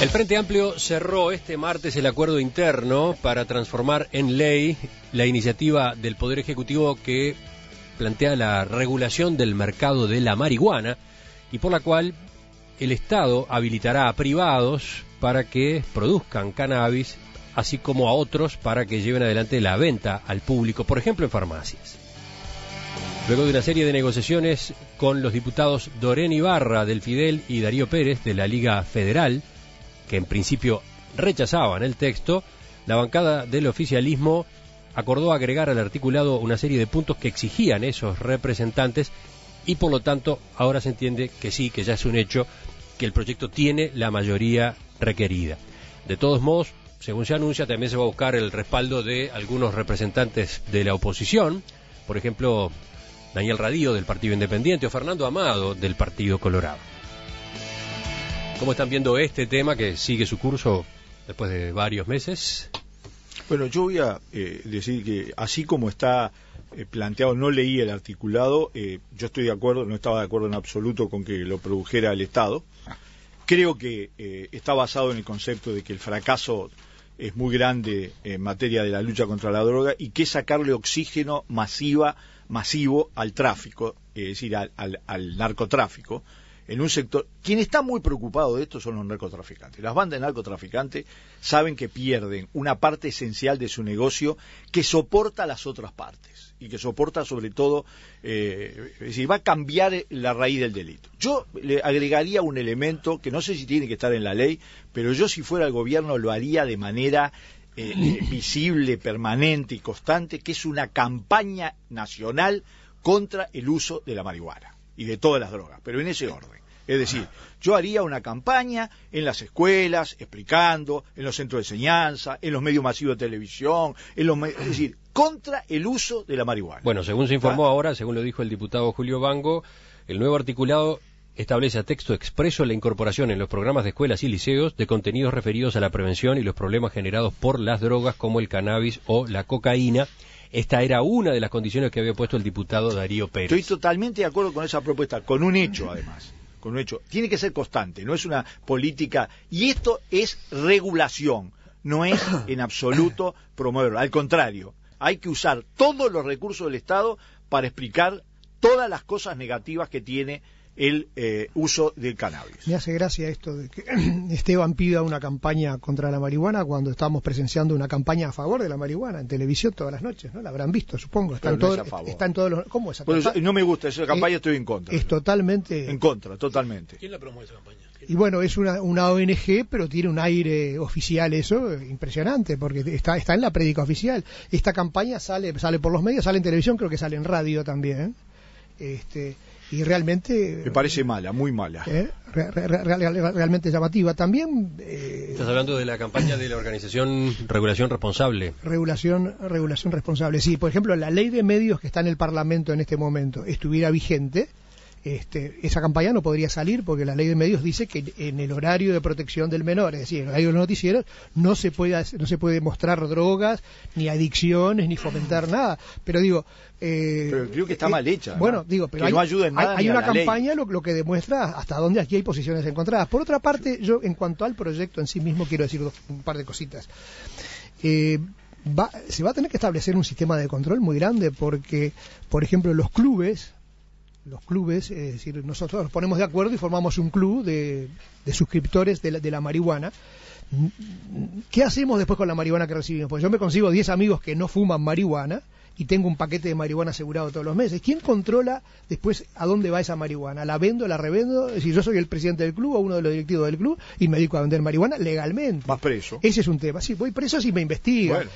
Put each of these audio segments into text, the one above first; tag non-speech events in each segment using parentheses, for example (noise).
El Frente Amplio cerró este martes el acuerdo interno para transformar en ley la iniciativa del Poder Ejecutivo que plantea la regulación del mercado de la marihuana y por la cual el Estado habilitará a privados para que produzcan cannabis, así como a otros para que lleven adelante la venta al público, por ejemplo en farmacias. Luego de una serie de negociaciones con los diputados Dorén Ibarra del Fidel y Darío Pérez de la Liga Federal, que en principio rechazaban el texto, la bancada del oficialismo acordó agregar al articulado una serie de puntos que exigían esos representantes y por lo tanto ahora se entiende que sí, que ya es un hecho, que el proyecto tiene la mayoría requerida. De todos modos, según se anuncia, también se va a buscar el respaldo de algunos representantes de la oposición, por ejemplo, Daniel Radío del Partido Independiente o Fernando Amado del Partido Colorado. ¿Cómo están viendo este tema que sigue su curso después de varios meses? Bueno, yo voy a eh, decir que así como está eh, planteado, no leí el articulado, eh, yo estoy de acuerdo, no estaba de acuerdo en absoluto con que lo produjera el Estado. Creo que está basado en el concepto de que el fracaso es muy grande en materia de la lucha contra la droga y que sacarle oxígeno masiva, masivo al tráfico, es decir, al, al narcotráfico en un sector. Quien está muy preocupado de esto son los narcotraficantes. Las bandas de narcotraficantes saben que pierden una parte esencial de su negocio que soporta las otras partes y que soporta sobre todo, eh, es decir, va a cambiar la raíz del delito. Yo le agregaría un elemento que no sé si tiene que estar en la ley, pero yo si fuera el gobierno lo haría de manera eh, (clears throat) visible, permanente y constante, que es una campaña nacional contra el uso de la marihuana y de todas las drogas, pero en ese orden. Es decir, yo haría una campaña en las escuelas, explicando, en los centros de enseñanza, en los medios masivos de televisión, en los es decir, contra el uso de la marihuana. Bueno, según se informó ahora, según lo dijo el diputado Julio Bango, el nuevo articulado establece a texto expreso la incorporación en los programas de escuelas y liceos de contenidos referidos a la prevención y los problemas generados por las drogas como el cannabis o la cocaína esta era una de las condiciones que había puesto el diputado Darío Pérez. Estoy totalmente de acuerdo con esa propuesta, con un hecho además. Con un hecho. Tiene que ser constante, no es una política. Y esto es regulación, no es (coughs) en absoluto promoverlo. Al contrario, hay que usar todos los recursos del Estado para explicar todas las cosas negativas que tiene el eh, uso del cannabis. Me hace gracia esto de que (clears throat) Esteban pida una campaña contra la marihuana cuando estamos presenciando una campaña a favor de la marihuana en televisión todas las noches, ¿no? La habrán visto, supongo. Están, no todos, ¿Cómo es? no me gusta esa campaña, eh, estoy en contra. Es totalmente... En contra, totalmente. ¿Quién la promueve esa campaña? Y bueno, es una, ONG, pero tiene un aire oficial eso, eh, impresionante, porque está, está en la prédica oficial. Esta campaña sale, sale por los medios, sale en televisión, creo que sale en radio también. Este, y realmente... Me parece mala, muy mala. ¿eh? realmente llamativa. También... Eh, Estás hablando de la campaña de la organización Regulación Responsable. Regulación, regulación Responsable. Sí, por ejemplo, la ley de medios que está en el Parlamento en este momento estuviera vigente, este, esa campaña no podría salir porque la ley de medios dice que en el horario de protección del menor, es decir, en el horario de los noticieros, no se puede, no se puede mostrar drogas, ni adicciones, ni fomentar nada. Pero digo... Eh, pero creo que está mal eh, hecha. Bueno, digo, pero hay, una campaña lo, que demuestra hasta dónde aquí hay posiciones encontradas. Por otra parte, yo en cuanto al proyecto en sí mismo quiero decir un par de cositas. Eh, se va a tener que establecer un sistema de control muy grande porque, por ejemplo, los clubes los clubes, es decir, nosotros nos ponemos de acuerdo y formamos un club de, suscriptores de la, de la, marihuana. ¿Qué hacemos después con la marihuana que recibimos? Pues yo me consigo 10 amigos que no fuman marihuana y tengo un paquete de marihuana asegurado todos los meses. ¿Quién controla después a dónde va esa marihuana? ¿La vendo, la revendo? Si yo soy el presidente del club o uno de los directivos del club y me dedico a vender marihuana legalmente. Vas preso. Ese es un tema. Sí, voy preso si me investigan.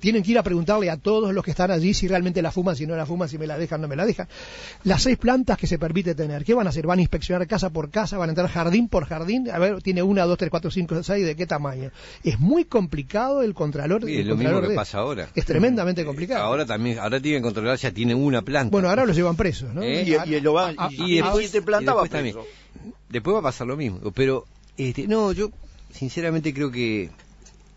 tienen que ir a preguntarle a todos los que están allí si realmente la fuman, si no la fuman, si me la dejan, no me la dejan. Las seis plantas que se permite tener, ¿qué van a hacer? ¿Van a inspeccionar casa por casa? ¿Van a entrar jardín por jardín? A ver, tiene una, dos, tres, cuatro, cinco, seis, ¿de qué tamaño? Es muy complicado el contralor. es lo mismo que pasa ahora. Es tremendamente complicado. Ahora también ahora tienen que controlar ya tiene una planta. Bueno, ahora los llevan presos, ¿no? ¿Eh? Y, lo ah, ah, después, te plantaba Después va a pasar lo mismo. Pero, este, no, yo sinceramente creo que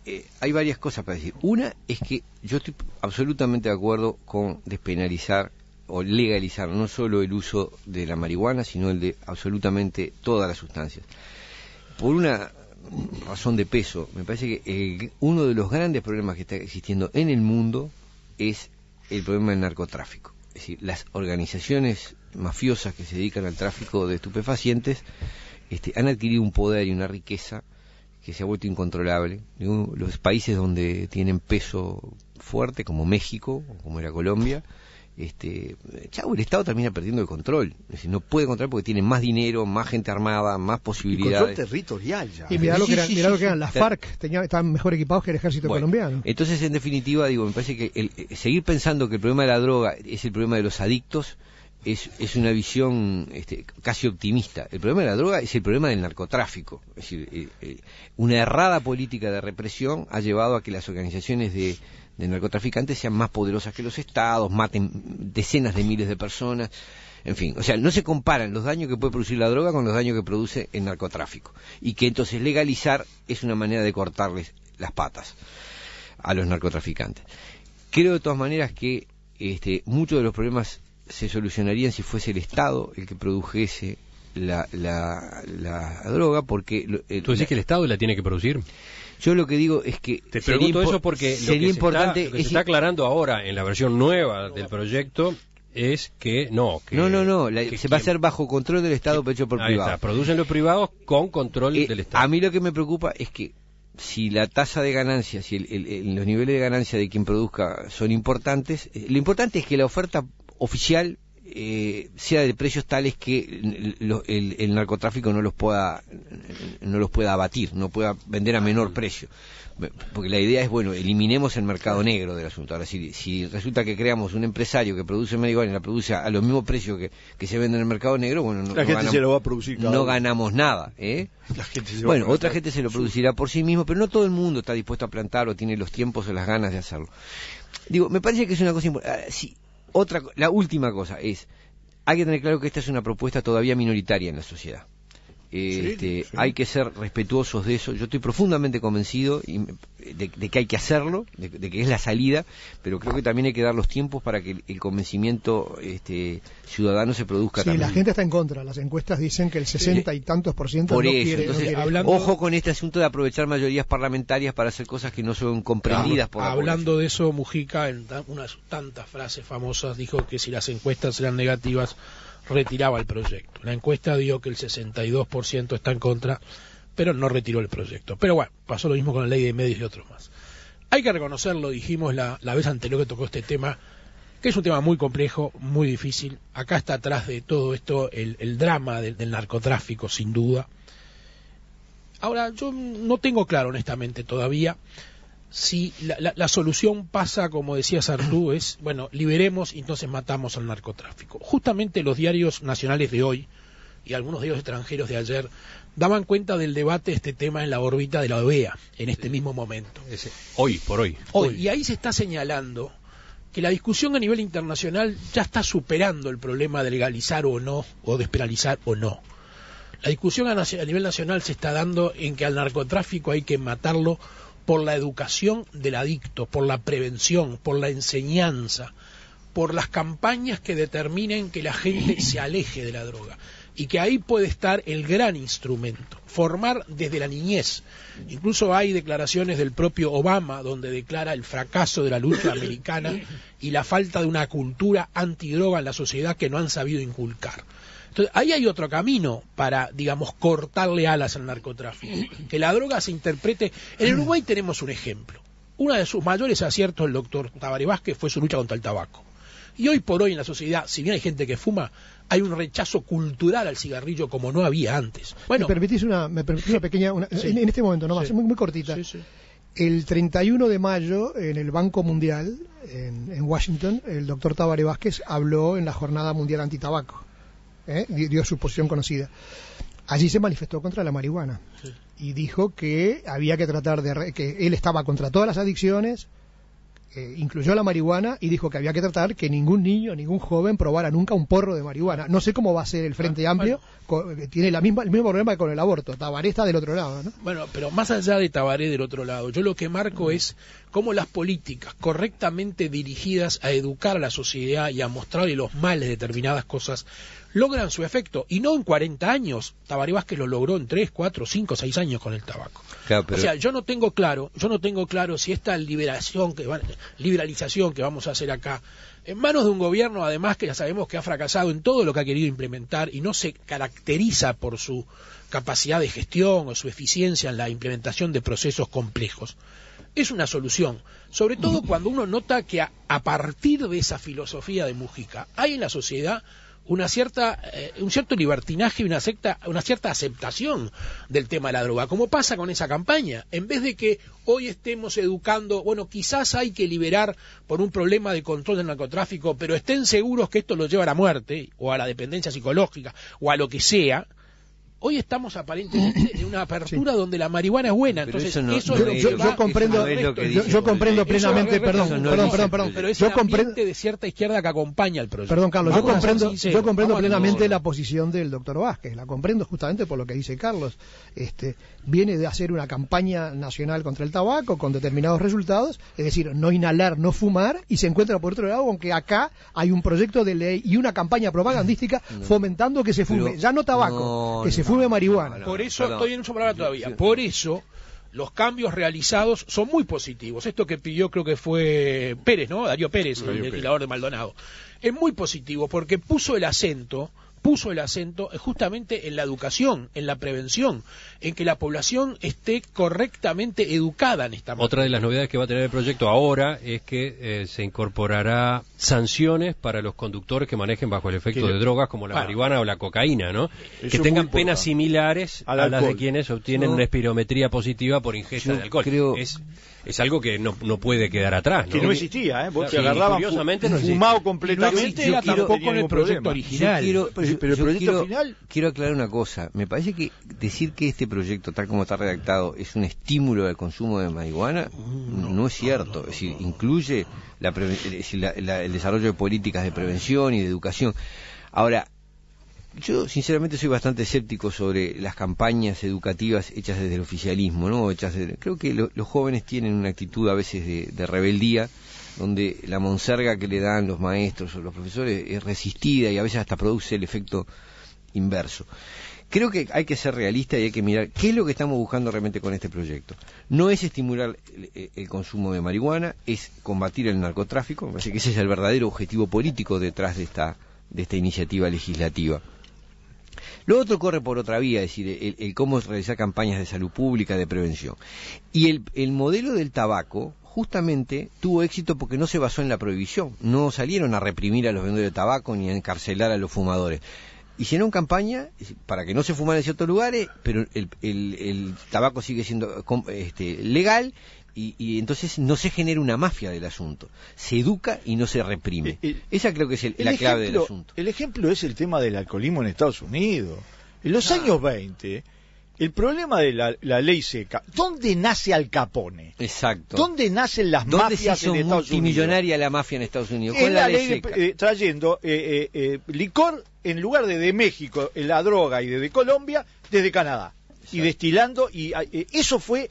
eh, hay varias cosas para decir. Una es que yo estoy absolutamente de acuerdo con despenalizar o legalizar no solo el uso de la marihuana, sino el de absolutamente todas las sustancias. Por una razón de peso, me parece que uno de los grandes problemas que está existiendo en el mundo es el problema del narcotráfico. Es decir, las organizaciones mafiosas que se dedican al tráfico de estupefacientes este, han adquirido un poder y una riqueza que se ha vuelto incontrolable. Los países donde tienen peso fuerte, como México, o como era Colombia, este, chau, el Estado termina perdiendo el control. Es no puede controlar porque tiene más dinero, más gente armada, más posibilidades. Y control territorial ya. Y mirá lo que eran, lo que eran las FARC, estaban mejor equipados que el ejército colombiano. Entonces, en definitiva, digo, me parece que eh, seguir pensando que el problema de la droga es el problema de los adictos es, una visión este, casi optimista. El problema de la droga es el problema del narcotráfico. Es decir, eh, eh, una errada política de represión ha llevado a que las organizaciones de de narcotraficantes sean más poderosas que los estados, maten decenas de miles de personas, en fin, o sea, no se comparan los daños que puede producir la droga con los daños que produce el narcotráfico, y que entonces legalizar es una manera de cortarles las patas a los narcotraficantes. Creo de todas maneras que este, muchos de los problemas se solucionarían si fuese el Estado el que produjese la, droga porque... Eh, ¿Tú decís que el Estado la tiene que producir? Yo lo que digo es que... Te pregunto eso porque sería lo importante está, que está aclarando ahora en la versión nueva del proyecto es que no. no, no, no. se va a hacer bajo control del Estado, pero hecho por privado Está, producen los privados con control eh, del Estado. A mí lo que me preocupa es que si la tasa de ganancias si los niveles de ganancia de quien produzca son importantes, eh, lo importante es que la oferta oficial eh, sea de precios tales que el, narcotráfico no los pueda no los pueda abatir, no pueda vender a menor precio. Porque la idea es, bueno, eliminemos el mercado negro del asunto. Ahora, si, resulta que creamos un empresario que produce marihuana y la produce a, los mismos precios que, se vende en el mercado negro, bueno, no, la gente ganamos, se lo va a producir no ganamos nada. ¿eh? bueno, otra gente se lo producirá por sí mismo, pero no todo el mundo está dispuesto a plantarlo, o tiene los tiempos o las ganas de hacerlo. Digo, me parece que es una cosa importante. Ah, otra, la última cosa es, hay que tener claro que esta es una propuesta todavía minoritaria en la sociedad. Este, Hay que ser respetuosos de eso. Yo estoy profundamente convencido de, que hay que hacerlo, de, que es la salida, pero creo que también hay que dar los tiempos para que el, convencimiento este, ciudadano se produzca sí, también. la gente está en contra. Las encuestas dicen que el 60 y tantos por ciento no quiere, Ojo con este asunto de aprovechar mayorías parlamentarias para hacer cosas que no son comprendidas ah, por la Hablando de eso, Mujica, en unas tantas frases famosas, dijo que si las encuestas eran negativas retiraba el proyecto. La encuesta dio que el 62% está en contra, pero no retiró el proyecto. Pero bueno, pasó lo mismo con la ley de medios y otros más. Hay que reconocerlo, dijimos la, vez anterior que tocó este tema, que es un tema muy complejo, muy difícil. Acá está atrás de todo esto el, drama del narcotráfico, sin duda. Ahora, yo no tengo claro, honestamente, todavía si la, solución pasa, como decía Sartú, es, bueno, liberemos y entonces matamos al narcotráfico. Justamente los diarios nacionales de hoy y algunos diarios extranjeros de ayer daban cuenta del debate de este tema en la órbita de la OEA en este mismo momento. hoy, por hoy. hoy. Y ahí se está señalando que la discusión a nivel internacional ya está superando el problema de legalizar o no, o despenalizar o no. La discusión a nivel nacional se está dando en que al narcotráfico hay que matarlo por la educación del adicto, por la prevención, por la enseñanza, por las campañas que determinen que la gente (clears throat) se aleje de la droga y que ahí puede estar el gran instrumento, formar desde la niñez. Incluso hay declaraciones del propio Obama donde declara el fracaso de la lucha americana y la falta de una cultura antidroga en la sociedad que no han sabido inculcar ahí hay otro camino para, digamos, cortarle alas al narcotráfico, (clears throat) que la droga se interprete. En Uruguay tenemos un ejemplo. Uno de sus mayores aciertos, el doctor Tabaré Vázquez, fue su lucha contra el tabaco. Y hoy por hoy en la sociedad, si bien hay gente que fuma, hay un rechazo cultural al cigarrillo como no había antes. Bueno, me permitís una, me permitís una pequeña, en, este momento, no muy, muy, cortita. el 31 de mayo, en el Banco Mundial, en, en Washington, el doctor Tabaré Vázquez habló en la Jornada Mundial Antitabaco. ¿eh? dio su posición conocida. Allí se manifestó contra la marihuana y dijo que había que tratar de... que él estaba contra todas las adicciones, eh, incluyó la marihuana y dijo que había que tratar que ningún niño, ningún joven probara nunca un porro de marihuana. No sé cómo va a ser el Frente ah, Amplio, eh, tiene la misma, el mismo problema que con el aborto. Tabaré está del otro lado, Bueno, pero más allá de Tabaré del otro lado, yo lo que marco mm. es cómo las políticas correctamente dirigidas a educar a la sociedad y a mostrarle los males de determinadas cosas logran su efecto. Y no en 40 años. Tabaré Vázquez lo logró en 3, 4, 5, 6 años con el tabaco. O sea, yo no tengo claro, yo no tengo claro si esta liberación que liberalización que vamos a hacer acá en manos de un gobierno además que ya sabemos que ha fracasado en todo lo que ha querido implementar y no se caracteriza por su capacidad de gestión o su eficiencia en la implementación de procesos complejos es una solución, sobre todo (laughs) cuando uno nota que a, partir de esa filosofía de Mujica, hay en la sociedad una cierta, eh, un cierto libertinaje y una, una cierta aceptación del tema de la droga, como pasa con esa campaña. En vez de que hoy estemos educando, bueno, quizás hay que liberar por un problema de control del narcotráfico, pero estén seguros que esto lo lleva a la muerte, o a la dependencia psicológica, o a lo que sea, Hoy estamos aparentemente en una apertura donde la marihuana es buena. entonces, eso, yo, comprendo, yo, comprendo plenamente, perdón, perdón, perdón, yo comprendo de cierta izquierda que acompaña el proyecto. Perdón, Carlos, yo comprendo, yo comprendo plenamente la posición del doctor Vázquez. La comprendo justamente por lo que dice Carlos. Este, viene de hacer una campaña nacional contra el tabaco con determinados resultados, es decir, no inhalar, no fumar, y se encuentra por otro lado, aunque acá hay un proyecto de ley y una campaña propagandística mm. fomentando que se fume, ya no tabaco, que se fume marihuana. Por eso estoy en palabra todavía. Por eso los cambios realizados son muy positivos. Esto que pidió creo que fue Pérez, ¿no? Darío Pérez, el ventilador de Maldonado. Es muy positivo porque puso el acento puso el acento eh, justamente en la educación, en la prevención, en que la población esté correctamente educada en esta materia. Otra de las novedades que va a tener el proyecto ahora es que eh, se incorporará sanciones para los conductores que manejen bajo el efecto de drogas como la marihuana o la cocaína, ¿no? Que tengan penas similares a las de quienes obtienen una espirometría positiva por ingesta de alcohol. Es es algo que no, puede quedar atrás. Que no existía, ¿eh? Vos te agarraban fumado completamente, tampoco en el proyecto original. Quiero, pero, proyecto Quiero aclarar una cosa. Me parece que decir que este proyecto, tal como está redactado, es un estímulo al consumo de marihuana, mm, no, es cierto. es decir, incluye el desarrollo de políticas de prevención y de educación. Ahora, yo sinceramente soy bastante escéptico sobre las campañas educativas hechas desde el oficialismo, ¿no? Hechas creo que los jóvenes tienen una actitud a veces de, rebeldía, donde la monserga que le dan los maestros o los profesores es resistida y a veces hasta produce el efecto inverso. Creo que hay que ser realista y hay que mirar qué es lo que estamos buscando realmente con este proyecto. No es estimular el, consumo de marihuana, es combatir el narcotráfico. Me parece que ese es el verdadero objetivo político detrás de esta, de esta iniciativa legislativa. Lo otro corre por otra vía, es decir, el, cómo realizar campañas de salud pública, de prevención. Y el, modelo del tabaco, justamente tuvo éxito porque no se basó en la prohibición. No salieron a reprimir a los vendedores de tabaco ni a encarcelar a los fumadores. Hicieron campaña para que no se fumara en ciertos lugares, pero el, tabaco sigue siendo este, legal y, entonces no se genera una mafia del asunto. Se educa y no se reprime. Esa creo que es la clave del asunto. El ejemplo es el tema del alcoholismo en Estados Unidos. En los ah. años 20, el problema de la, ley seca, ¿dónde nace Al Capone? Exacto. ¿Dónde nacen las ¿Dónde mafias se hizo en Estados multimillonaria la mafia en Estados Unidos? Con la, ley, seca. Eh, trayendo eh, eh, licor en lugar de de México, la droga y desde Colombia, desde Canadá. Y destilando, y ah, eso fue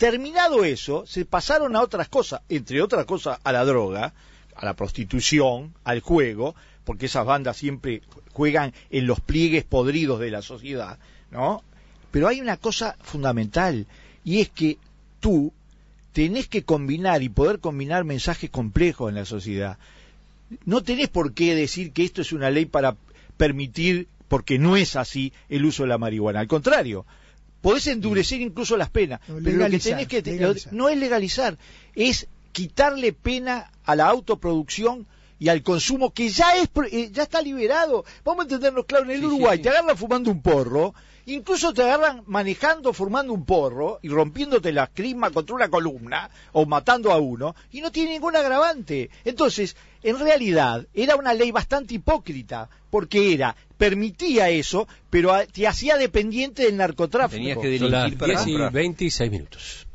Terminado eso, se pasaron a otras cosas, entre otras cosas a la droga, a la prostitución, al juego, porque esas bandas siempre juegan en los pliegues podridos de la sociedad, ¿no? Pero hay una cosa fundamental, y es que tú tenés que combinar y poder combinar mensajes complejos en la sociedad. No tenés por qué decir que esto es una ley para permitir porque no es así el uso de la marihuana. Al contrario, Podés endurecer incluso las penas, pero lo que tenés que... No es legalizar, es quitarle pena a la autoproducción y al consumo que ya es eh, ya está liberado. Vamos a entendernos claro, en el Uruguay te agarran fumando un porro, incluso te agarran manejando fumando un porro y rompiéndote la crisma contra una columna o matando a uno y no tiene ningún agravante. Entonces, en realidad era una ley bastante hipócrita porque era permitía eso, pero te hacía dependiente del narcotráfico. Tenías que minutos.